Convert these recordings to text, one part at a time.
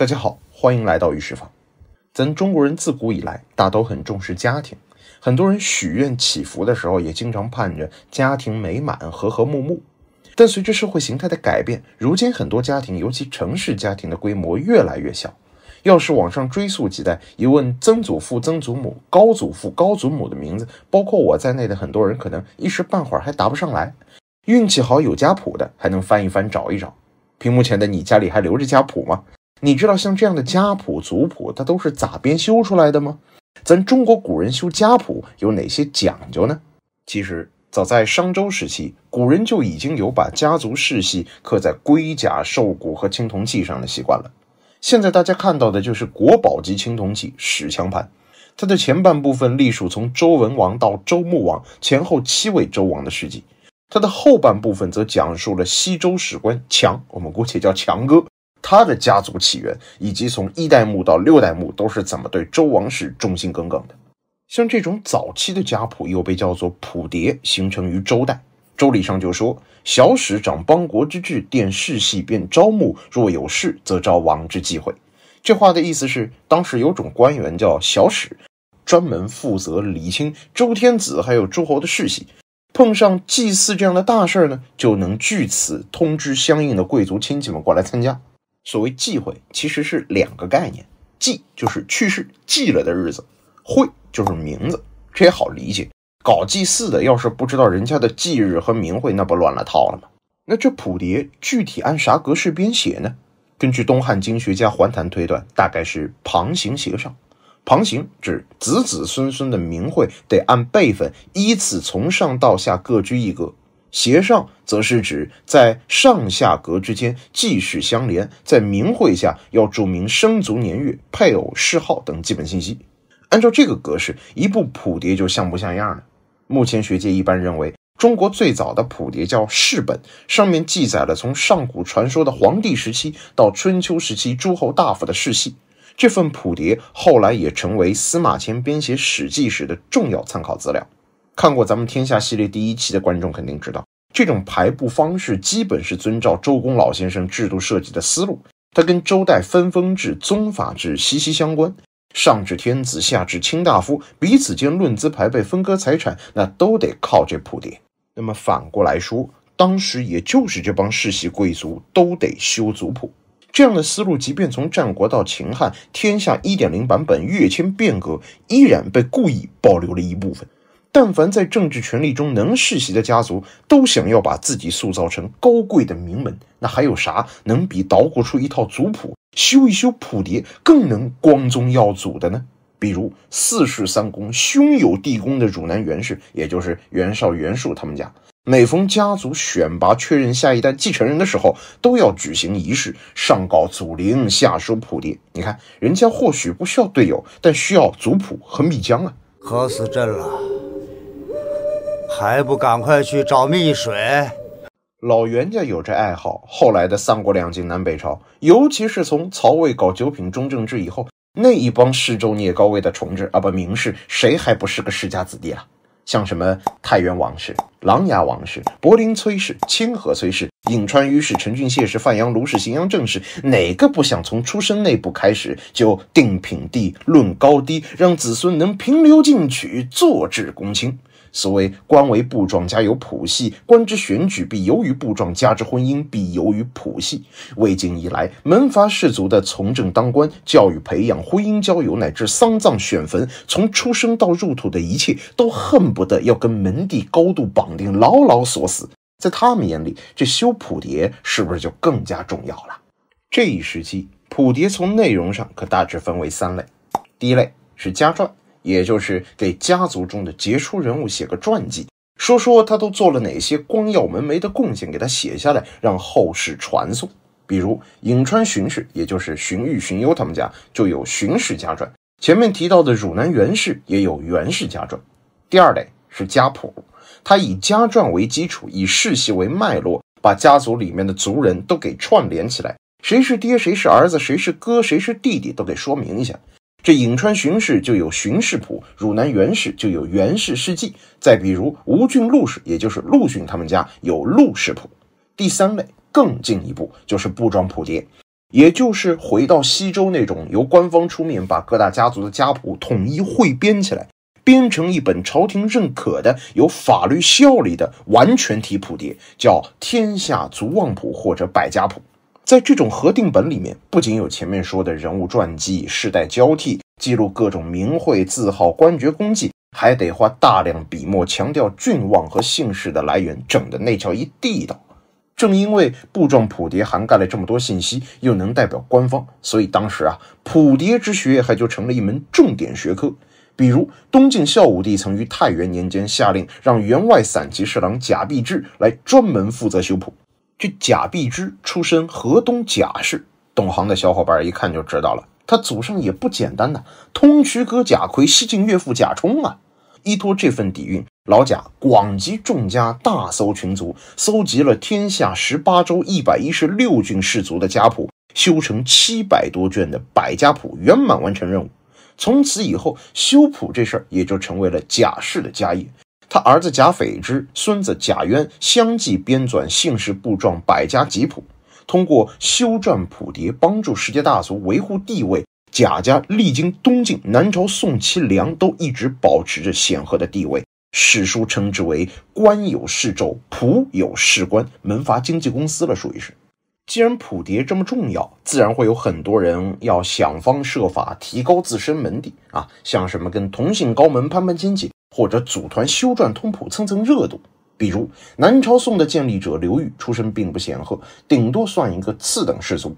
大家好，欢迎来到御室坊。咱中国人自古以来大都很重视家庭，很多人许愿祈福的时候也经常盼着家庭美满、和和睦睦。但随着社会形态的改变，如今很多家庭，尤其城市家庭的规模越来越小。要是往上追溯几代，一问曾祖父、曾祖母、高祖父、高祖母的名字，包括我在内的很多人可能一时半会儿还答不上来。运气好有家谱的，还能翻一翻、找一找。屏幕前的你家里还留着家谱吗？你知道像这样的家谱、族谱，它都是咋编修出来的吗？咱中国古人修家谱有哪些讲究呢？其实，早在商周时期，古人就已经有把家族世系刻在龟甲、兽骨和青铜器上的习惯了。现在大家看到的就是国宝级青铜器《史强盘》，它的前半部分隶属从周文王到周穆王前后七位周王的事迹，它的后半部分则讲述了西周史官强，我们姑且叫强哥。他的家族起源以及从一代目到六代目都是怎么对周王室忠心耿耿的？像这种早期的家谱又被叫做谱牒，形成于周代。周礼上就说：“小史掌邦国之志，殿世系，便招募；若有事，则昭王之忌讳。”这话的意思是，当时有种官员叫小史，专门负责理清周天子还有诸侯的世系。碰上祭祀这样的大事儿呢，就能据此通知相应的贵族亲戚们过来参加。所谓忌讳，其实是两个概念，忌就是去世忌了的日子，讳就是名字，这也好理解。搞祭祀的要是不知道人家的忌日和名讳，那不乱了套了吗？那这谱牒具体按啥格式编写呢？根据东汉经学家桓谭推断，大概是旁行协上。旁行指子子孙孙的名讳得按辈分依次从上到下各居一格，协上则是指在上下格之间继续相连，在名讳下要注明生卒年月、配偶、谥号等基本信息。按照这个格式，一部谱牒就像不像样了？目前学界一般认为，中国最早的谱牒叫世本，上面记载了从上古传说的黄帝时期到春秋时期诸侯大夫的世系。这份谱牒后来也成为司马迁编写史记时的重要参考资料。看过咱们《天下》系列第一期的观众肯定知道，这种排布方式基本是遵照周公老先生制度设计的思路，它跟周代分封制、宗法制息息相关，上至天子，下至卿大夫，彼此间论资排辈、分割财产，那都得靠这谱牒。那么反过来说，当时也就是这帮世袭贵族都得修族谱。这样的思路，即便从战国到秦汉，《天下》1.0版本跃迁变革，依然被故意保留了一部分。但凡在政治权力中能世袭的家族，都想要把自己塑造成高贵的名门。那还有啥能比捣鼓出一套族谱、修一修谱牒更能光宗耀祖的呢？比如四世三公、兄友弟恭的汝南袁氏，也就是袁绍、袁术他们家，每逢家族选拔确认下一代继承人的时候，都要举行仪式，上告祖灵，下收谱牒。你看，人家或许不需要队友，但需要族谱和秘浆啊！渴死朕了。还不赶快去找蜜水！老袁家有这爱好。后来的三国两晋南北朝，尤其是从曹魏搞九品中正制以后，那一帮世州聂高位的重治啊，不名士，谁还不是个世家子弟啊？像什么太原王氏、琅琊王氏、柏林崔氏、清河崔氏、颍川于氏、陈郡谢氏、范阳卢氏、荥阳郑氏，哪个不想从出身内部开始就定品地、论高低，让子孙能平流进取、坐制公卿？所谓官为布状家有谱系，官之选举必由于布状，家之婚姻必由于谱系。魏晋以来，门阀士族的从政当官、教育培养、婚姻交友，乃至丧葬选坟，从出生到入土的一切，都恨不得要跟门第高度绑定，牢牢锁死。在他们眼里，这修谱牒是不是就更加重要了？这一时期，谱牒从内容上可大致分为三类，第一类是家传。也就是给家族中的杰出人物写个传记，说说他都做了哪些光耀门楣的贡献，给他写下来，让后世传颂。比如颍川荀氏，也就是荀彧、荀攸他们家，就有荀氏家传。前面提到的汝南袁氏，也有袁氏家传。第二类是家谱，他以家传为基础，以世系为脉络，把家族里面的族人都给串联起来，谁是爹，谁是儿子，谁是哥，谁是弟弟，都给说明一下。这颍川荀氏就有荀氏谱，汝南袁氏就有袁氏世纪》，再比如吴郡陆氏，也就是陆逊他们家有陆氏谱。第三类更进一步，就是布庄谱牒，也就是回到西周那种由官方出面把各大家族的家谱统一汇编起来，编成一本朝廷认可的、有法律效力的完全体谱牒，叫天下族望谱或者百家谱。在这种核定本里面，不仅有前面说的人物传记、世代交替、记录各种名讳、字号、官爵、功绩，还得花大量笔墨强调郡望和姓氏的来源，整的那叫一地道。正因为布状谱牒涵盖了这么多信息，又能代表官方，所以当时啊，谱牒之学还就成了一门重点学科。比如东晋孝武帝曾于太元年间下令，让员外散骑侍郎贾弼志来专门负责修谱。这贾碧之出身河东贾氏，懂行的小伙伴一看就知道了。他祖上也不简单呐，通衢哥贾逵、西晋岳父贾充啊。依托这份底蕴，老贾广集众家，大搜群族，搜集了天下十八州一百一十六郡氏族的家谱，修成七百多卷的《百家谱》，圆满完成任务。从此以后，修谱这事儿也就成为了贾氏的家业。他儿子贾斐之，孙子贾渊相继编纂《姓氏簿状百家集谱》，通过修撰谱牒帮助世界大族维护地位。贾家历经东晋、南朝、宋、齐、梁，都一直保持着显赫的地位。史书称之为“官有世胄，仆有世官”，门阀经纪公司了，属于是。既然谱牒这么重要，自然会有很多人要想方设法提高自身门第啊，像什么跟同姓高门攀攀亲戚。或者组团修撰通谱，蹭蹭热度。比如南朝宋的建立者刘裕出身并不显赫，顶多算一个次等氏族。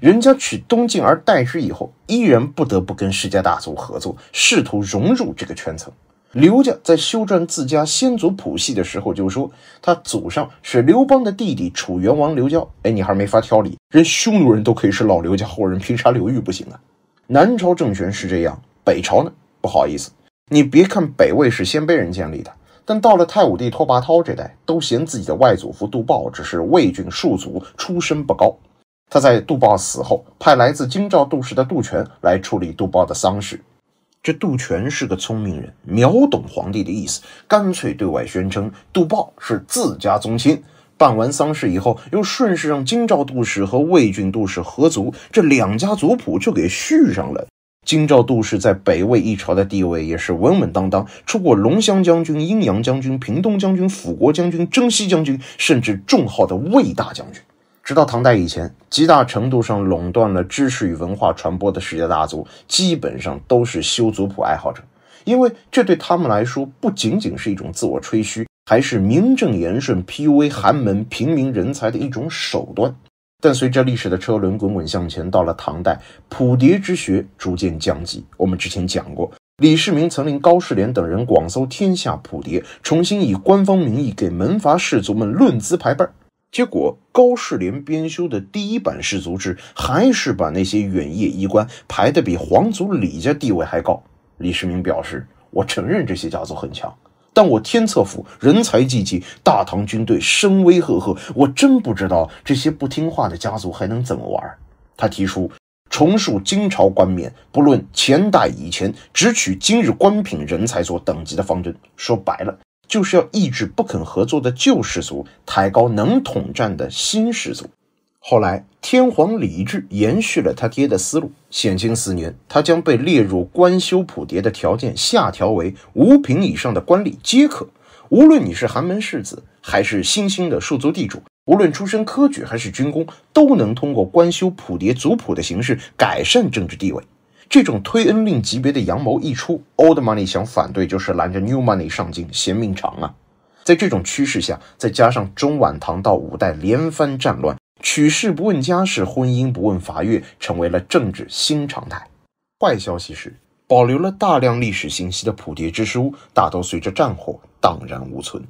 人家取东晋而代之以后，依然不得不跟世家大族合作，试图融入这个圈层。刘家在修撰自家先祖谱系的时候，就说他祖上是刘邦的弟弟楚元王刘交。哎，你还没法挑理，人匈奴人都可以是老刘家后人，凭啥刘裕不行啊？南朝政权是这样，北朝呢？不好意思。你别看北魏是鲜卑人建立的，但到了太武帝拓跋焘这代，都嫌自己的外祖父杜豹只是魏郡庶族，出身不高。他在杜豹死后，派来自京兆杜氏的杜泉来处理杜豹的丧事。这杜泉是个聪明人，秒懂皇帝的意思，干脆对外宣称杜豹是自家宗亲。办完丧事以后，又顺势让京兆杜氏和魏郡杜氏合族，这两家族谱就给续上了。京兆杜氏在北魏一朝的地位也是稳稳当当，出过龙骧将军、阴阳将军、平东将军、辅国将军、征西将军，甚至重号的魏大将军。直到唐代以前，极大程度上垄断了知识与文化传播的世界大族，基本上都是修族谱爱好者，因为这对他们来说不仅仅是一种自我吹嘘，还是名正言顺 PUA 寒门平民人才的一种手段。但随着历史的车轮滚滚向前，到了唐代，谱牒之学逐渐降级。我们之前讲过，李世民曾令高士廉等人广搜天下谱牒，重新以官方名义给门阀士族们论资排辈。结果，高士廉编修的第一版士族志，还是把那些远业衣冠排得比皇族李家地位还高。李世民表示：“我承认这些家族很强。”但我天策府人才济济，大唐军队声威赫赫，我真不知道这些不听话的家族还能怎么玩。他提出重塑金朝官冕，不论前代以前，只取今日官品人才做等级的方针。说白了，就是要抑制不肯合作的旧氏族，抬高能统战的新氏族。后来，天皇李治延续了他爹的思路。显庆四年，他将被列入官修谱牒的条件下调为五品以上的官吏皆可，无论你是寒门世子还是新兴的庶族地主，无论出身科举还是军功，都能通过官修谱牒族谱的形式改善政治地位。这种推恩令级别的阳谋一出，old money 想反对就是拦着 new money 上京嫌命长啊！在这种趋势下，再加上中晚唐到五代连番战乱。娶事不问家事，婚姻不问法律，成为了政治新常态。坏消息是，保留了大量历史信息的谱牒之书，大都随着战火荡然无存。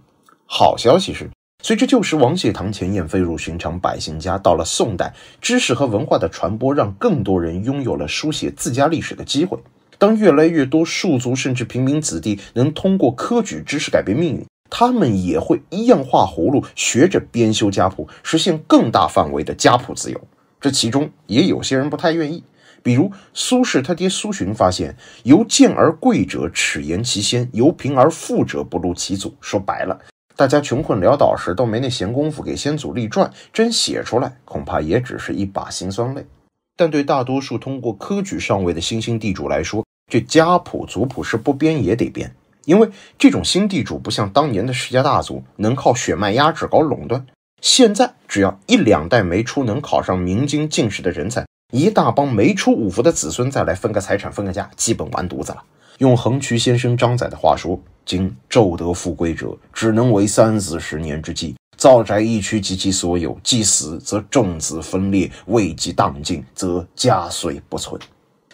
好消息是，随着旧时王谢堂前燕飞入寻常百姓家，到了宋代，知识和文化的传播，让更多人拥有了书写自家历史的机会。当越来越多庶族甚至平民子弟能通过科举知识改变命运。他们也会一样画葫芦，学着编修家谱，实现更大范围的家谱自由。这其中也有些人不太愿意，比如苏轼他爹苏洵发现，由贱而贵者耻言其先，由贫而富者不录其祖。说白了，大家穷困潦倒时都没那闲工夫给先祖立传，真写出来恐怕也只是一把辛酸泪。但对大多数通过科举上位的新兴地主来说，这家谱族谱是不编也得编。因为这种新地主不像当年的世家大族，能靠血脉压制搞垄断。现在只要一两代没出能考上明经进士的人才，一大帮没出五服的子孙再来分个财产分个家，基本完犊子了。用横渠先生张载的话说：“今骤得富贵者，只能为三子十年之计，造宅一区及其所有；既死，则众子分裂；未及荡尽，则家虽不存。”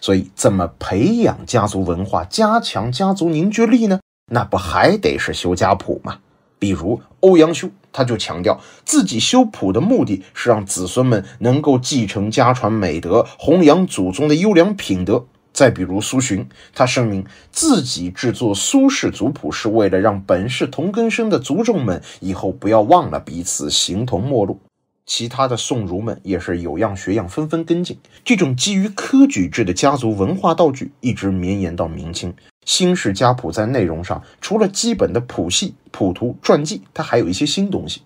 所以，怎么培养家族文化，加强家族凝聚力呢？那不还得是修家谱吗？比如欧阳修，他就强调自己修谱的目的是让子孙们能够继承家传美德，弘扬祖宗的优良品德。再比如苏洵，他声明自己制作苏氏族谱是为了让本是同根生的族众们以后不要忘了彼此形同陌路。其他的宋儒们也是有样学样，纷纷跟进。这种基于科举制的家族文化道具一直绵延到明清。新式家谱在内容上，除了基本的谱系、谱图、传记，它还有一些新东西。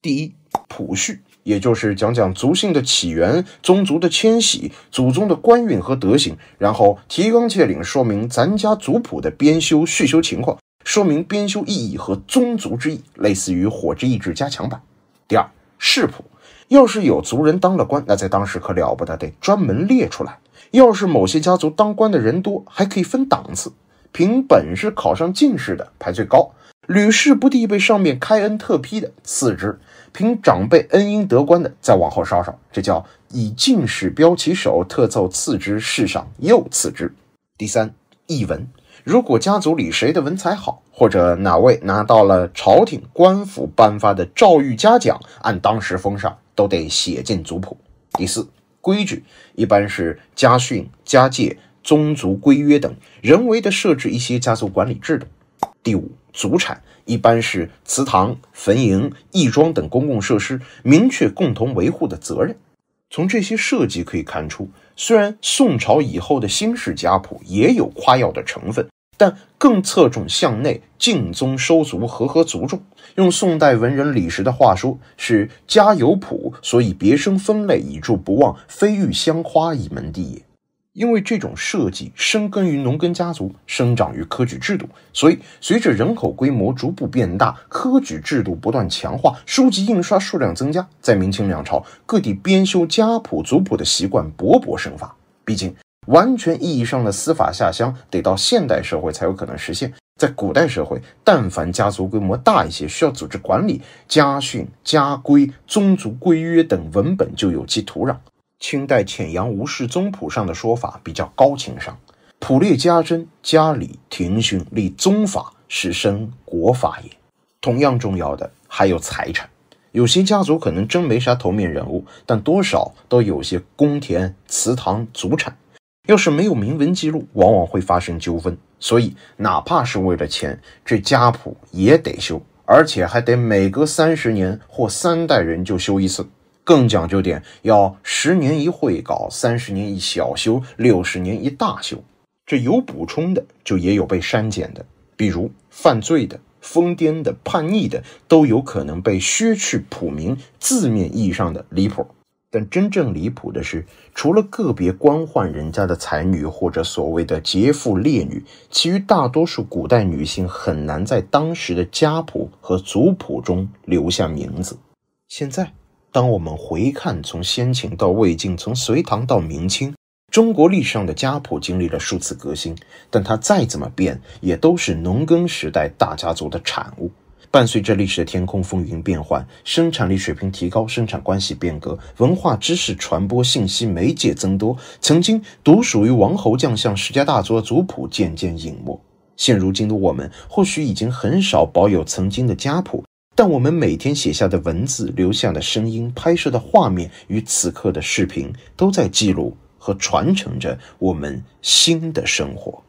第一，谱序，也就是讲讲族姓的起源、宗族的迁徙、祖宗的官运和德行，然后提纲挈领说明咱家族谱的编修、续修情况，说明编修意义和宗族之意，类似于《火之意志》加强版。第二，世谱，要是有族人当了官，那在当时可了不得，得专门列出来；要是某些家族当官的人多，还可以分档次。凭本事考上进士的排最高，屡试不第被上面开恩特批的次之，凭长辈恩荫得官的再往后稍稍。这叫以进士标其首，特奏次之，世上又次之。第三，译文，如果家族里谁的文采好，或者哪位拿到了朝廷官府颁发的诏谕嘉奖，按当时封上，都得写进族谱。第四，规矩，一般是家训家戒、宗族规约等人为的设置一些家族管理制度。第五，祖产一般是祠堂、坟茔、义庄等公共设施，明确共同维护的责任。从这些设计可以看出，虽然宋朝以后的新式家谱也有夸耀的成分，但更侧重向内敬宗收族，和合族众。用宋代文人李时的话说，是家有谱，所以别生分类以助不忘，非欲相夸以门第也。因为这种设计生根于农耕家族，生长于科举制度，所以随着人口规模逐步变大，科举制度不断强化，书籍印刷数量增加，在明清两朝，各地编修家谱族谱的习惯勃勃生发。毕竟，完全意义上的司法下乡，得到现代社会才有可能实现。在古代社会，但凡家族规模大一些，需要组织管理家训、家规、宗族规约等文本，就有其土壤。清代遣阳吴氏宗谱上的说法比较高情商，谱列家珍，家礼庭训，立宗法，是身国法也。同样重要的还有财产，有些家族可能真没啥头面人物，但多少都有些公田、祠堂、祖产。要是没有明文记录，往往会发生纠纷。所以，哪怕是为了钱，这家谱也得修，而且还得每隔三十年或三代人就修一次。更讲究点，要十年一会稿，三十年一小修，六十年一大修。这有补充的，就也有被删减的。比如犯罪的、疯癫的、叛逆的，都有可能被削去谱名。字面意义上的离谱，但真正离谱的是，除了个别官宦人家的才女或者所谓的“劫富烈女”，其余大多数古代女性很难在当时的家谱和族谱中留下名字。现在。当我们回看从先秦到魏晋，从隋唐到明清，中国历史上的家谱经历了数次革新，但它再怎么变，也都是农耕时代大家族的产物。伴随着历史的天空风云变幻，生产力水平提高，生产关系变革，文化知识传播，信息媒介增多，曾经独属于王侯将相、世家大族的族谱渐渐隐没。现如今的我们，或许已经很少保有曾经的家谱。但我们每天写下的文字、留下的声音、拍摄的画面与此刻的视频，都在记录和传承着我们新的生活。